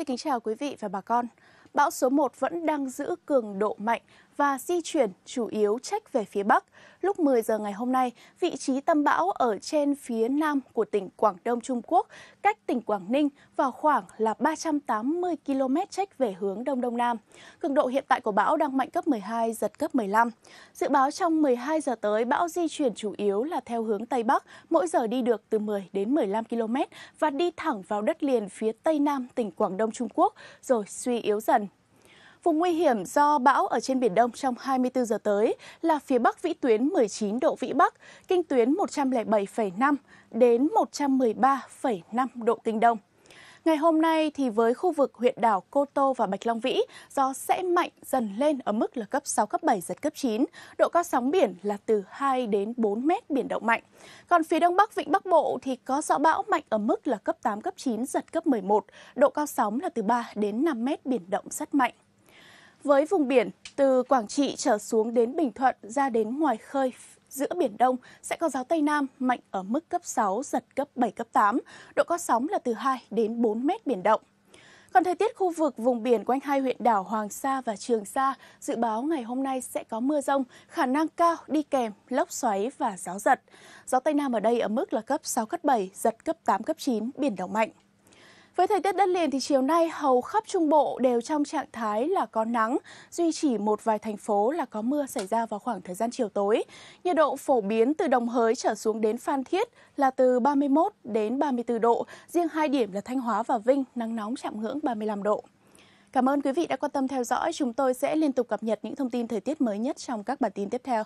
Xin kính chào quý vị và bà con. Bão số 1 vẫn đang giữ cường độ mạnh và di chuyển chủ yếu trách về phía Bắc. Lúc 10 giờ ngày hôm nay, vị trí tâm bão ở trên phía nam của tỉnh Quảng Đông Trung Quốc, cách tỉnh Quảng Ninh vào khoảng là 380 km trách về hướng Đông Đông Nam. Cường độ hiện tại của bão đang mạnh cấp 12, giật cấp 15. Dự báo trong 12 giờ tới, bão di chuyển chủ yếu là theo hướng Tây Bắc, mỗi giờ đi được từ 10 đến 15 km và đi thẳng vào đất liền phía Tây Nam tỉnh Quảng Đông Trung Quốc, rồi suy yếu dần Vùng nguy hiểm do bão ở trên Biển Đông trong 24 giờ tới là phía Bắc vĩ tuyến 19 độ Vĩ Bắc, kinh tuyến 107,5 đến 113,5 độ Kinh Đông. Ngày hôm nay thì với khu vực huyện đảo Cô Tô và Bạch Long Vĩ, gió sẽ mạnh dần lên ở mức là cấp 6, cấp 7, giật cấp 9. Độ cao sóng biển là từ 2 đến 4 mét biển động mạnh. Còn phía đông bắc vịnh Bắc Bộ thì có gió bão mạnh ở mức là cấp 8, cấp 9, giật cấp 11. Độ cao sóng là từ 3 đến 5 mét biển động rất mạnh. Với vùng biển từ Quảng Trị trở xuống đến Bình Thuận ra đến ngoài khơi giữa Biển Đông sẽ có gió Tây Nam mạnh ở mức cấp 6, giật cấp 7, cấp 8. Độ có sóng là từ 2 đến 4 mét biển động. Còn thời tiết khu vực vùng biển quanh hai huyện đảo Hoàng Sa và Trường Sa dự báo ngày hôm nay sẽ có mưa rông, khả năng cao đi kèm lốc xoáy và gió giật. Gió Tây Nam ở đây ở mức là cấp 6, cấp 7, giật cấp 8, cấp 9, biển động mạnh. Với thời tiết đất liền thì chiều nay hầu khắp Trung Bộ đều trong trạng thái là có nắng, duy chỉ một vài thành phố là có mưa xảy ra vào khoảng thời gian chiều tối. Nhiệt độ phổ biến từ Đồng Hới trở xuống đến Phan Thiết là từ 31 đến 34 độ, riêng hai điểm là Thanh Hóa và Vinh nắng nóng chạm ngưỡng 35 độ. Cảm ơn quý vị đã quan tâm theo dõi, chúng tôi sẽ liên tục cập nhật những thông tin thời tiết mới nhất trong các bản tin tiếp theo.